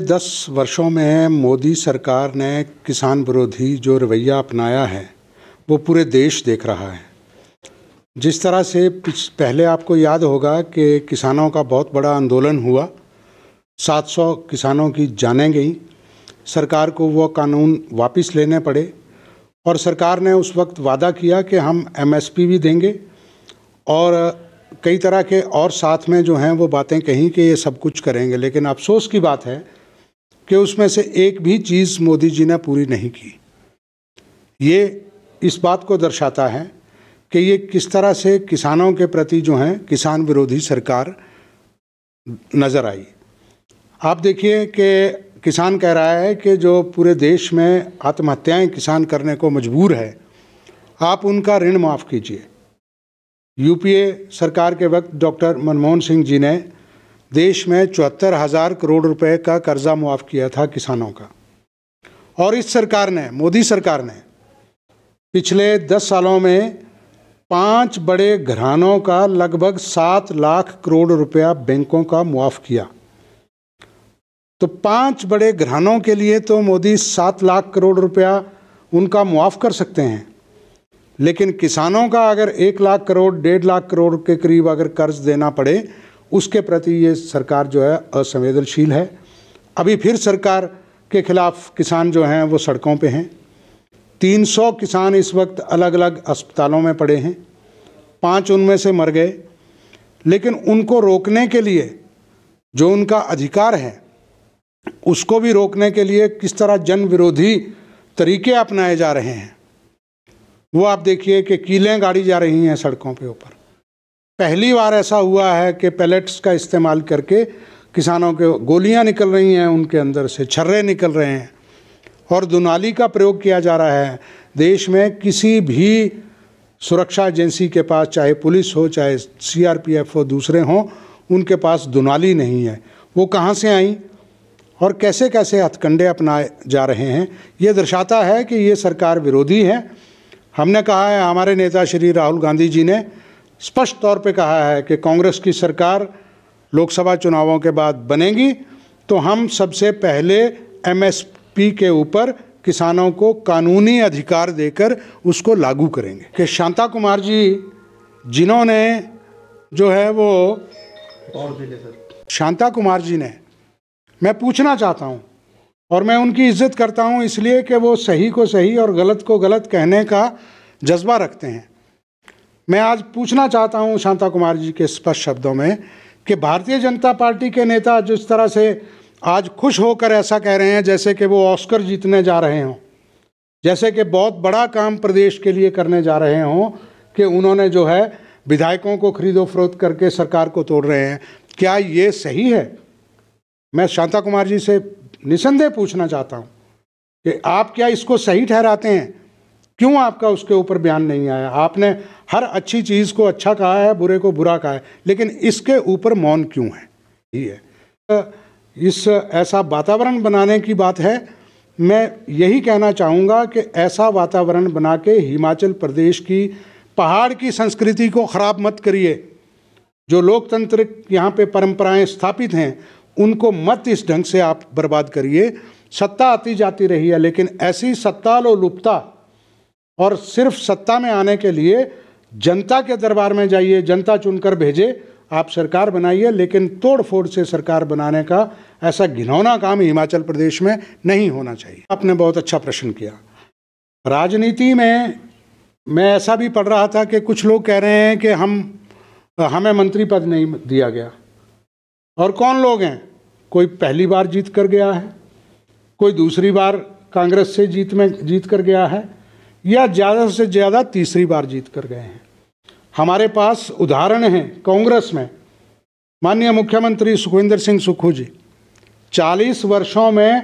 दस वर्षों में मोदी सरकार ने किसान विरोधी जो रवैया अपनाया है वो पूरे देश देख रहा है जिस तरह से पहले आपको याद होगा कि किसानों का बहुत बड़ा आंदोलन हुआ 700 किसानों की जानें गई सरकार को वह कानून वापस लेने पड़े और सरकार ने उस वक्त वादा किया कि हम एमएसपी भी देंगे और कई तरह के और साथ में जो हैं वो बातें कहीं कि ये सब कुछ करेंगे लेकिन अफसोस की बात है कि उसमें से एक भी चीज़ मोदी जी ने पूरी नहीं की ये इस बात को दर्शाता है कि ये किस तरह से किसानों के प्रति जो है किसान विरोधी सरकार नज़र आई आप देखिए कि किसान कह रहा है कि जो पूरे देश में आत्महत्याएं किसान करने को मजबूर है आप उनका ऋण माफ़ कीजिए यूपीए सरकार के वक्त डॉक्टर मनमोहन सिंह जी ने देश में चौहत्तर हज़ार करोड़ रुपए का कर्ज़ा मुआफ़ किया था किसानों का और इस सरकार ने मोदी सरकार ने पिछले दस सालों में पांच बड़े घरानों का लगभग सात लाख करोड़ रुपया बैंकों का मुआफ़ किया तो पांच बड़े घरानों के लिए तो मोदी सात लाख करोड़ रुपया उनका मुआफ़ कर सकते हैं लेकिन किसानों का अगर एक लाख करोड़ डेढ़ लाख करोड़ के करीब अगर कर्ज देना पड़े उसके प्रति ये सरकार जो है असंवेदनशील है अभी फिर सरकार के खिलाफ किसान जो हैं वो सड़कों पे हैं 300 किसान इस वक्त अलग अलग अस्पतालों में पड़े हैं पाँच उनमें से मर गए लेकिन उनको रोकने के लिए जो उनका अधिकार है उसको भी रोकने के लिए किस तरह जन विरोधी तरीके अपनाए जा रहे हैं वो आप देखिए कि कीलें गाड़ी जा रही हैं सड़कों के ऊपर पहली बार ऐसा हुआ है कि पैलेट्स का इस्तेमाल करके किसानों के गोलियां निकल रही हैं उनके अंदर से छर्रे निकल रहे हैं और दुनाली का प्रयोग किया जा रहा है देश में किसी भी सुरक्षा एजेंसी के पास चाहे पुलिस हो चाहे सीआरपीएफ हो दूसरे हों उनके पास दुनाली नहीं है वो कहाँ से आई और कैसे कैसे हथकंडे अपनाए जा रहे हैं ये दर्शाता है कि ये सरकार विरोधी है हमने कहा है हमारे नेता श्री राहुल गांधी जी ने स्पष्ट तौर पे कहा है कि कांग्रेस की सरकार लोकसभा चुनावों के बाद बनेगी तो हम सबसे पहले एमएसपी के ऊपर किसानों को कानूनी अधिकार देकर उसको लागू करेंगे कि शांता कुमार जी जिन्होंने जो है वो शांता कुमार जी ने मैं पूछना चाहता हूँ और मैं उनकी इज्जत करता हूँ इसलिए कि वो सही को सही और गलत को गलत कहने का जज्बा रखते हैं मैं आज पूछना चाहता हूं शांता कुमार जी के स्पष्ट शब्दों में कि भारतीय जनता पार्टी के नेता जिस तरह से आज खुश होकर ऐसा कह रहे हैं जैसे कि वो ऑस्कर जीतने जा रहे हों जैसे कि बहुत बड़ा काम प्रदेश के लिए करने जा रहे हों कि उन्होंने जो है विधायकों को खरीदो फरोख्त करके सरकार को तोड़ रहे हैं क्या ये सही है मैं शांता कुमार जी से निसंदेह पूछना चाहता हूँ कि आप क्या इसको सही ठहराते हैं क्यों आपका उसके ऊपर बयान नहीं आया आपने हर अच्छी चीज़ को अच्छा कहा है बुरे को बुरा कहा है लेकिन इसके ऊपर मौन क्यों है ये तो इस ऐसा वातावरण बनाने की बात है मैं यही कहना चाहूँगा कि ऐसा वातावरण बना के हिमाचल प्रदेश की पहाड़ की संस्कृति को ख़राब मत करिए जो लोकतंत्र यहाँ पे परंपराएं स्थापित हैं उनको मत इस ढंग से आप बर्बाद करिए सत्ता आती जाती रही है लेकिन ऐसी सत्ता लो लुप्ता और सिर्फ सत्ता में आने के लिए जनता के दरबार में जाइए जनता चुनकर भेजे आप सरकार बनाइए लेकिन तोड़ फोड़ से सरकार बनाने का ऐसा घिनौना काम हिमाचल प्रदेश में नहीं होना चाहिए आपने बहुत अच्छा प्रश्न किया राजनीति में मैं ऐसा भी पढ़ रहा था कि कुछ लोग कह रहे हैं कि हम हमें मंत्री पद नहीं दिया गया और कौन लोग हैं कोई पहली बार जीत कर गया है कोई दूसरी बार कांग्रेस से जीत में जीत कर गया है या ज़्यादा से ज़्यादा तीसरी बार जीत कर गए हैं हमारे पास उदाहरण हैं कांग्रेस में माननीय मुख्यमंत्री सुखविंदर सिंह सुक्खू जी चालीस वर्षों में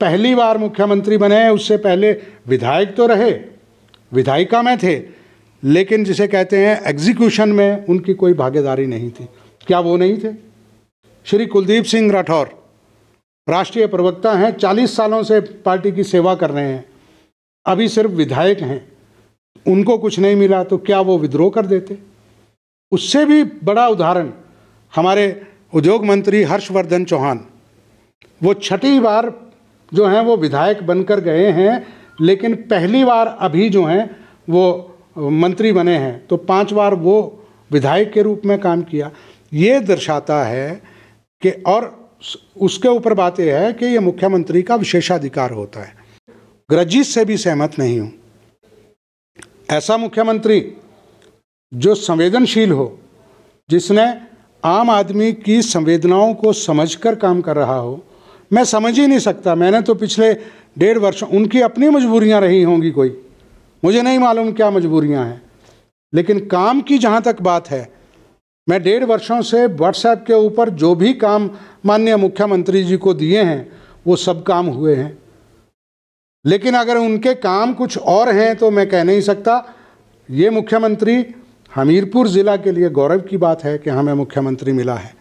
पहली बार मुख्यमंत्री बने उससे पहले विधायक तो रहे विधायिका में थे लेकिन जिसे कहते हैं एग्जीक्यूशन में उनकी कोई भागीदारी नहीं थी क्या वो नहीं थे श्री कुलदीप सिंह राठौर राष्ट्रीय प्रवक्ता हैं 40 सालों से पार्टी की सेवा कर रहे हैं अभी सिर्फ विधायक हैं उनको कुछ नहीं मिला तो क्या वो विद्रोह कर देते उससे भी बड़ा उदाहरण हमारे उद्योग मंत्री हर्षवर्धन चौहान वो छठी बार जो हैं वो विधायक बनकर गए हैं लेकिन पहली बार अभी जो हैं वो मंत्री बने हैं तो पांच बार वो विधायक के रूप में काम किया ये दर्शाता है कि और उसके ऊपर बात यह है कि ये मुख्यमंत्री का विशेषाधिकार होता है ग्रजिश से भी सहमत नहीं हूँ ऐसा मुख्यमंत्री जो संवेदनशील हो जिसने आम आदमी की संवेदनाओं को समझकर काम कर रहा हो मैं समझ ही नहीं सकता मैंने तो पिछले डेढ़ वर्ष उनकी अपनी मजबूरियां रही होंगी कोई मुझे नहीं मालूम क्या मजबूरियां हैं लेकिन काम की जहाँ तक बात है मैं डेढ़ वर्षों से व्हाट्सएप के ऊपर जो भी काम माननीय मुख्यमंत्री जी को दिए हैं वो सब काम हुए हैं लेकिन अगर उनके काम कुछ और हैं तो मैं कह नहीं सकता ये मुख्यमंत्री हमीरपुर ज़िला के लिए गौरव की बात है कि हमें मुख्यमंत्री मिला है